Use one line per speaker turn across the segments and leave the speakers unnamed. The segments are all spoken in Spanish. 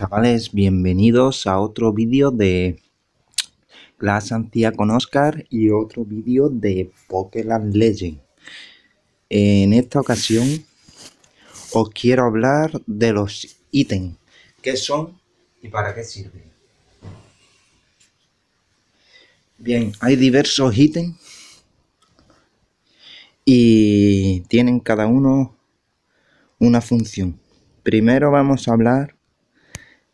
chavales, bienvenidos a otro vídeo de La Antía con Oscar y otro vídeo de Pokémon Legend. En esta ocasión os quiero hablar de los ítems, qué son y para qué sirven. Bien, hay diversos ítems y tienen cada uno una función. Primero vamos a hablar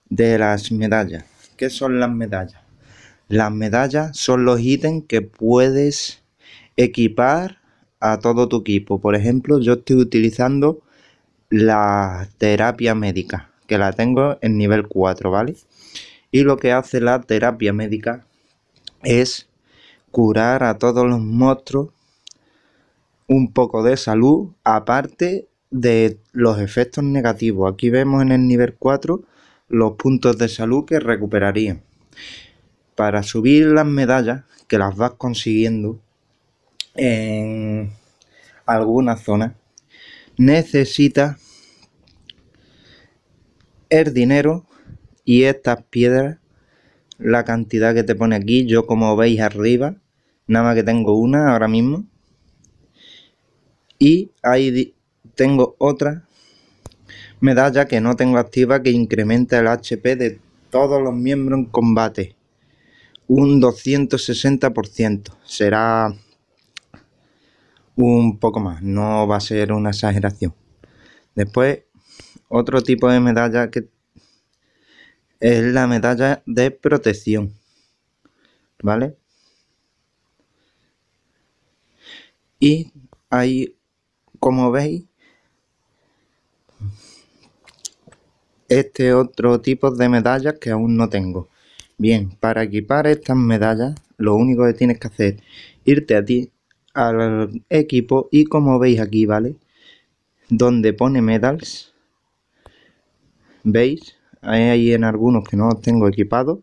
de las medallas. ¿Qué son las medallas? Las medallas son los ítems que puedes equipar a todo tu equipo. Por ejemplo, yo estoy utilizando la terapia médica, que la tengo en nivel 4, ¿vale? Y lo que hace la terapia médica es curar a todos los monstruos un poco de salud, aparte de los efectos negativos. Aquí vemos en el nivel 4 los puntos de salud que recuperarían. Para subir las medallas que las vas consiguiendo en alguna zona. necesitas el dinero y estas piedras, la cantidad que te pone aquí, yo como veis arriba, nada más que tengo una ahora mismo. Y ahí tengo otra medalla que no tengo activa que incrementa el HP de todos los miembros en combate. Un 260%. Será un poco más, no va a ser una exageración. Después, otro tipo de medalla que es la medalla de protección. ¿Vale? Y ahí como veis, este otro tipo de medallas que aún no tengo. Bien, para equipar estas medallas, lo único que tienes que hacer irte a ti, al equipo, y como veis aquí, ¿vale? Donde pone medals, ¿veis? Hay en algunos que no tengo equipado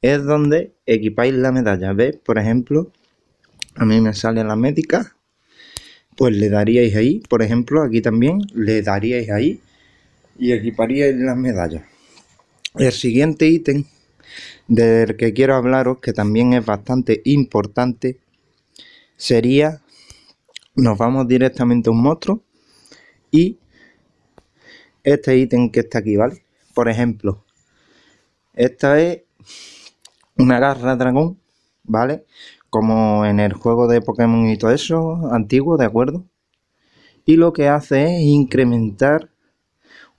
es donde equipáis la medalla, ¿veis? Por ejemplo, a mí me sale la médica, pues le daríais ahí, por ejemplo, aquí también le daríais ahí, y equiparía las medallas. El siguiente ítem del que quiero hablaros, que también es bastante importante, sería, nos vamos directamente a un monstruo y este ítem que está aquí, ¿vale? Por ejemplo, esta es una garra dragón, ¿vale? Como en el juego de Pokémon y todo eso, antiguo, ¿de acuerdo? Y lo que hace es incrementar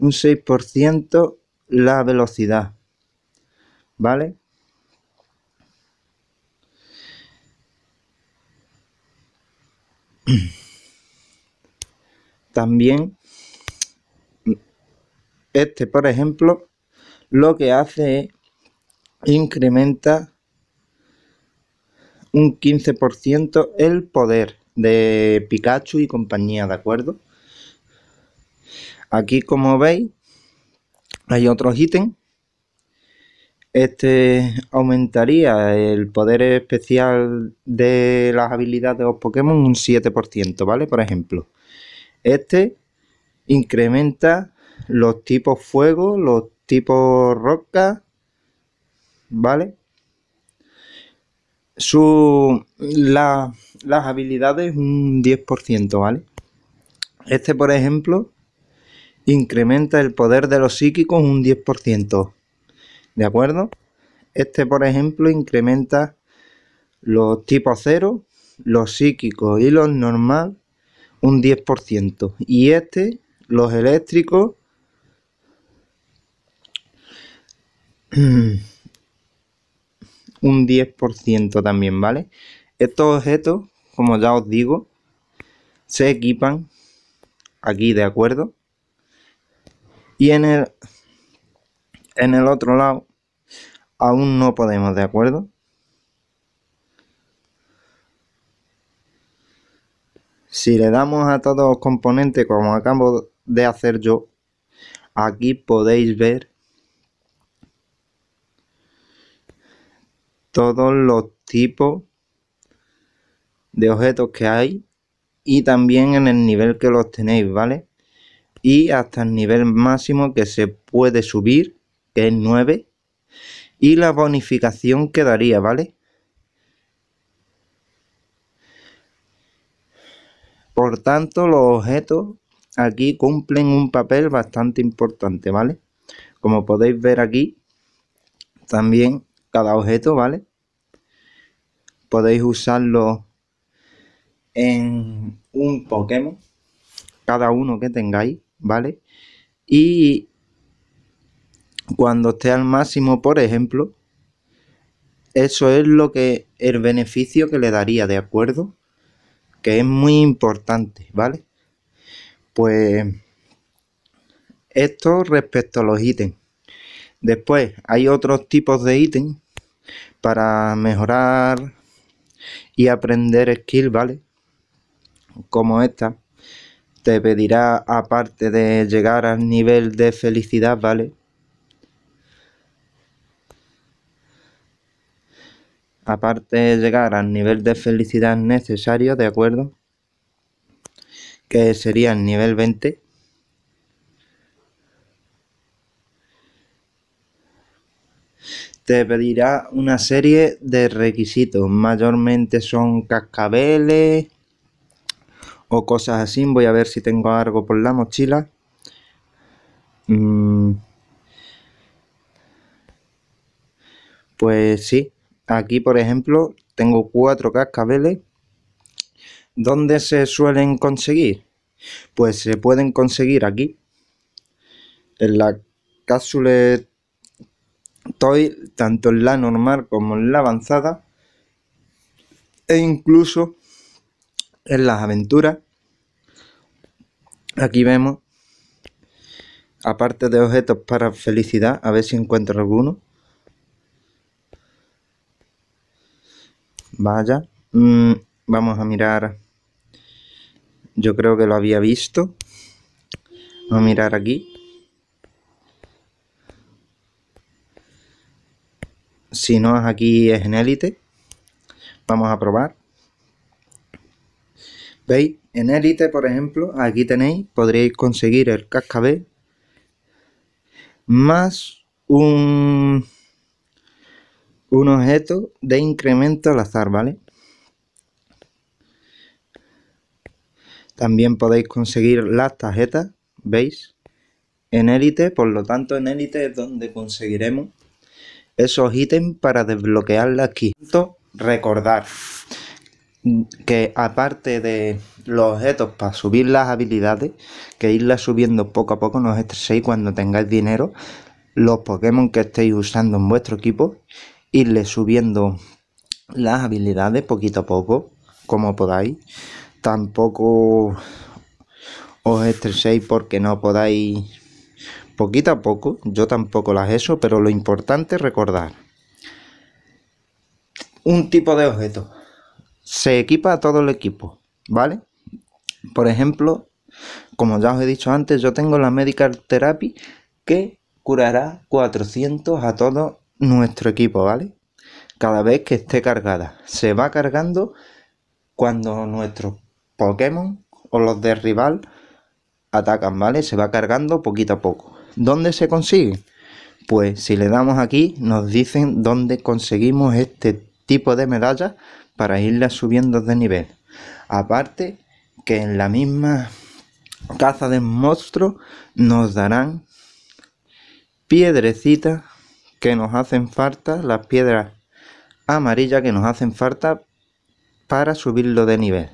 un 6% la velocidad. ¿Vale? También este, por ejemplo, lo que hace incrementa un 15% el poder de Pikachu y compañía, ¿de acuerdo? Aquí como veis hay otros ítems. Este aumentaría el poder especial de las habilidades de los Pokémon un 7%, ¿vale? Por ejemplo, este incrementa los tipos fuego, los tipos roca, ¿vale? Su, las habilidades un 10%, ¿vale? Este, por ejemplo, incrementa el poder de los psíquicos un 10%. ¿De acuerdo? Este, por ejemplo, incrementa los tipos cero, los psíquicos y los normal un 10%. Y este, los eléctricos, un 10% también, ¿vale? Estos objetos, como ya os digo, se equipan aquí, ¿de acuerdo? Y en el, en el otro lado, aún no podemos, ¿de acuerdo? Si le damos a todos los componentes, como acabo de hacer yo, aquí podéis ver todos los tipos de objetos que hay y también en el nivel que los tenéis, ¿vale? y hasta el nivel máximo que se puede subir, que es 9, y la bonificación quedaría, ¿vale? Por tanto, los objetos aquí cumplen un papel bastante importante, ¿vale? Como podéis ver aquí, también cada objeto, ¿vale? Podéis usarlo en un Pokémon, cada uno que tengáis. ¿vale? Y cuando esté al máximo, por ejemplo, eso es lo que el beneficio que le daría, ¿de acuerdo? Que es muy importante, ¿vale? Pues esto respecto a los ítems. Después hay otros tipos de ítems para mejorar y aprender skills, ¿vale? Como esta, te pedirá, aparte de llegar al nivel de felicidad, ¿vale? Aparte de llegar al nivel de felicidad necesario, ¿de acuerdo? Que sería el nivel 20. te pedirá una serie de requisitos. Mayormente son cascabeles, o cosas así. Voy a ver si tengo algo por la mochila. Mm. Pues sí, aquí por ejemplo tengo cuatro cascabeles. ¿Dónde se suelen conseguir? Pues se pueden conseguir aquí, en la cápsula Toy, tanto en la normal como en la avanzada. E incluso en las aventuras, aquí vemos, aparte de objetos para felicidad, a ver si encuentro alguno. Vaya, mm, vamos a mirar, yo creo que lo había visto. Vamos a mirar aquí. Si no es aquí es en élite. Vamos a probar. ¿Veis? En élite por ejemplo, aquí tenéis, podréis conseguir el cascabel más un, un objeto de incremento al azar, ¿vale? También podéis conseguir las tarjetas, ¿veis? En élite, por lo tanto en élite es donde conseguiremos esos ítems para desbloquear la aquí. Recordar, que aparte de los objetos para subir las habilidades, que irlas subiendo poco a poco, no os estreséis cuando tengáis dinero, los Pokémon que estéis usando en vuestro equipo, irle subiendo las habilidades poquito a poco, como podáis. Tampoco os estreséis porque no podáis poquito a poco, yo tampoco las eso, pero lo importante es recordar un tipo de objeto se equipa a todo el equipo, ¿vale? Por ejemplo, como ya os he dicho antes, yo tengo la Medical Therapy que curará 400 a todo nuestro equipo, ¿vale? Cada vez que esté cargada. Se va cargando cuando nuestros Pokémon o los de rival atacan, ¿vale? Se va cargando poquito a poco. ¿Dónde se consigue? Pues si le damos aquí, nos dicen dónde conseguimos este tipo de medalla para irla subiendo de nivel. Aparte que en la misma caza de monstruo nos darán piedrecitas que nos hacen falta, las piedras amarillas que nos hacen falta para subirlo de nivel.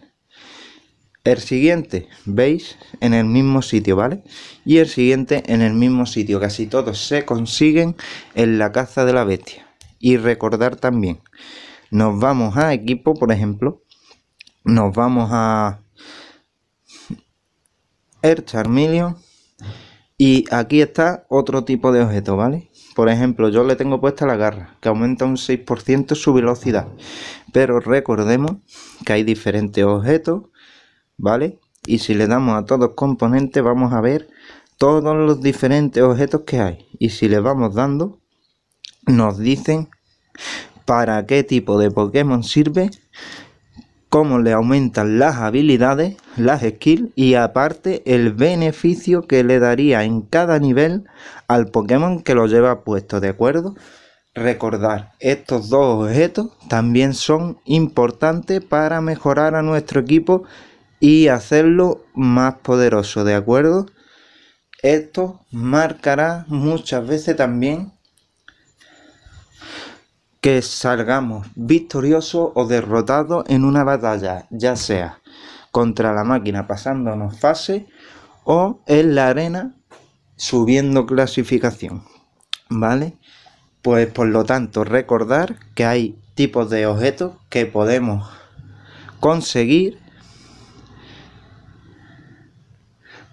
El siguiente, veis, en el mismo sitio, ¿vale? Y el siguiente en el mismo sitio. Casi todos se consiguen en la caza de la bestia. Y recordar también, nos vamos a equipo, por ejemplo, nos vamos a charmilio. y aquí está otro tipo de objeto, ¿vale? Por ejemplo, yo le tengo puesta la garra, que aumenta un 6% su velocidad. Pero recordemos que hay diferentes objetos, ¿vale? Y si le damos a todos componentes, vamos a ver todos los diferentes objetos que hay. Y si le vamos dando, nos dicen para qué tipo de Pokémon sirve, cómo le aumentan las habilidades, las skills y aparte el beneficio que le daría en cada nivel al Pokémon que lo lleva puesto, ¿de acuerdo? Recordar, estos dos objetos también son importantes para mejorar a nuestro equipo y hacerlo más poderoso, ¿de acuerdo? Esto marcará muchas veces también que salgamos victoriosos o derrotados en una batalla, ya sea contra la máquina pasándonos fase o en la arena subiendo clasificación. ¿Vale? Pues por lo tanto, recordar que hay tipos de objetos que podemos conseguir.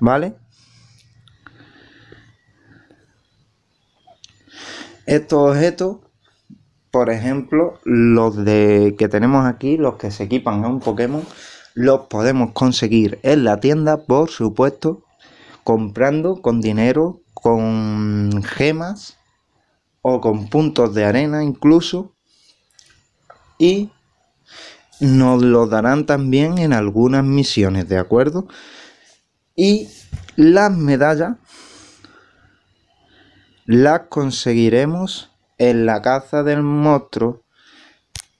¿Vale? Estos objetos por ejemplo, los de que tenemos aquí, los que se equipan a un Pokémon, los podemos conseguir en la tienda, por supuesto, comprando con dinero, con gemas o con puntos de arena incluso. Y nos lo darán también en algunas misiones, ¿de acuerdo? Y las medallas las conseguiremos en la caza del monstruo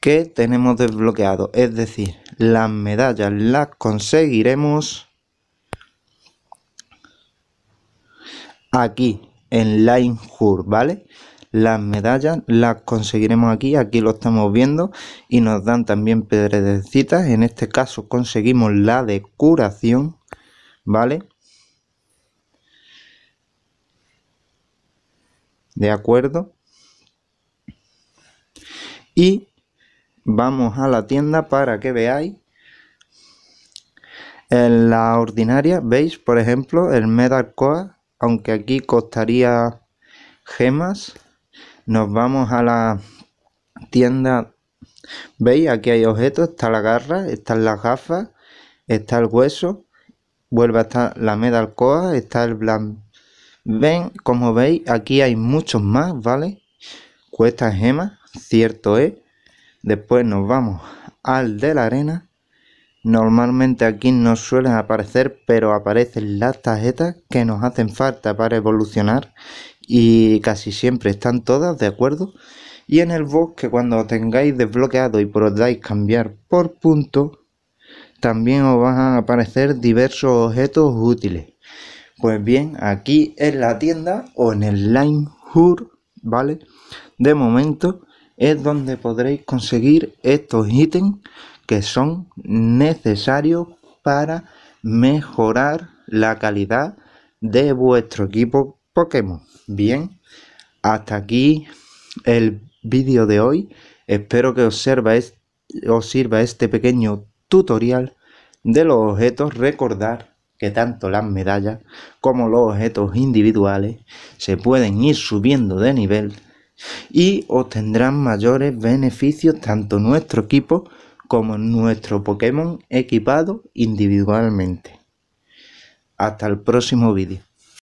que tenemos desbloqueado. Es decir, las medallas las conseguiremos aquí en Line Hur, ¿vale? Las medallas las conseguiremos aquí, aquí lo estamos viendo y nos dan también pedredecitas En este caso conseguimos la de curación, ¿vale? ¿De acuerdo? y vamos a la tienda para que veáis. En la ordinaria veis, por ejemplo, el Metal aunque aquí costaría gemas. Nos vamos a la tienda. ¿Veis? Aquí hay objetos. Está la garra, están las gafas, está el hueso. Vuelve a estar la medalcoa está el blan Ven, como veis, aquí hay muchos más, ¿vale? Cuesta gemas cierto es. ¿eh? Después nos vamos al de la arena. Normalmente aquí no suelen aparecer, pero aparecen las tarjetas que nos hacen falta para evolucionar y casi siempre están todas, ¿de acuerdo? Y en el bosque cuando tengáis desbloqueado y podáis cambiar por punto, también os van a aparecer diversos objetos útiles. Pues bien, aquí en la tienda o en el Line Hur, ¿vale? De momento es donde podréis conseguir estos ítems que son necesarios para mejorar la calidad de vuestro equipo Pokémon. Bien, hasta aquí el vídeo de hoy. Espero que os sirva, este, os sirva este pequeño tutorial de los objetos. Recordar que tanto las medallas como los objetos individuales se pueden ir subiendo de nivel y obtendrán mayores beneficios tanto nuestro equipo como nuestro Pokémon equipado individualmente. Hasta el próximo vídeo.